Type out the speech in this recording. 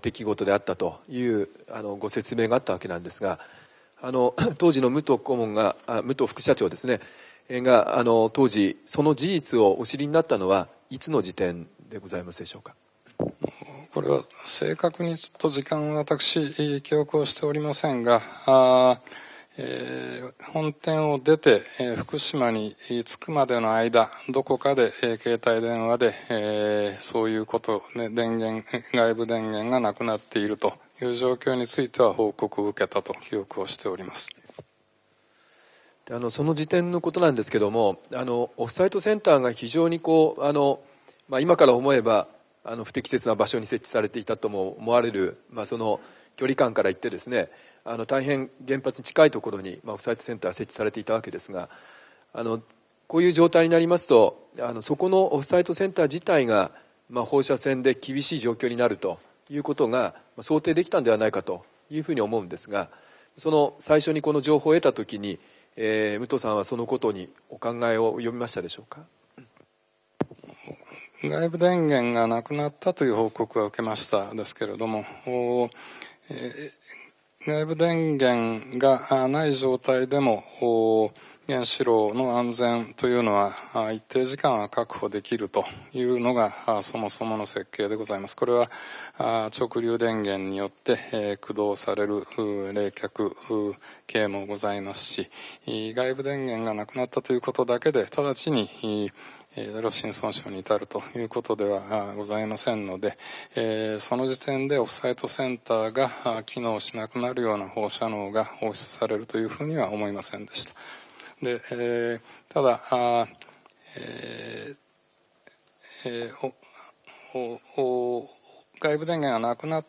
出来事であったというあのご説明があったわけなんですがあの 当時の武藤顧問があ武藤副社長ですねがあの当時その事実をお知りになったのはいつの時点でございますでしょうかこれは正確にちょっと時間は私記憶をしておりませんがあえ本店を出て、え福島に着くまでの間、どこかで、え携帯電話で、えそういうこと、ね、電源、外部電源がなくなっているという状況については報告を受けたと記憶をしております。あのその時点のことなんですけどもあのオフサイトセンターが非常にこうあの、まあ、今から思えばあの不適切な場所に設置されていたとも思われる、まあ、その距離感から言ってですねあの大変原発に近いところに、まあ、オフサイトセンター設置されていたわけですがあのこういう状態になりますとあのそこのオフサイトセンター自体が、まあ、放射線で厳しい状況になるということが想定できたんではないかというふうに思うんですがその最初にこの情報を得た時に、えー、武藤さんはそのことにお考えを読みましたでしょうか外部電源がなくなったという報告は受けましたですけれども、えー外部電源がない状態でも原子炉の安全というのは一定時間は確保できるというのがそもそもの設計でございますこれは直流電源によって駆動される冷却系もございますし外部電源がなくなったということだけで直ちにロシ損傷に至るということではございませんので、その時点でオフサイトセンターが機能しなくなるような放射能が放出されるというふうには思いませんでした。で、ただ、えーえー、外部電源がなくなっ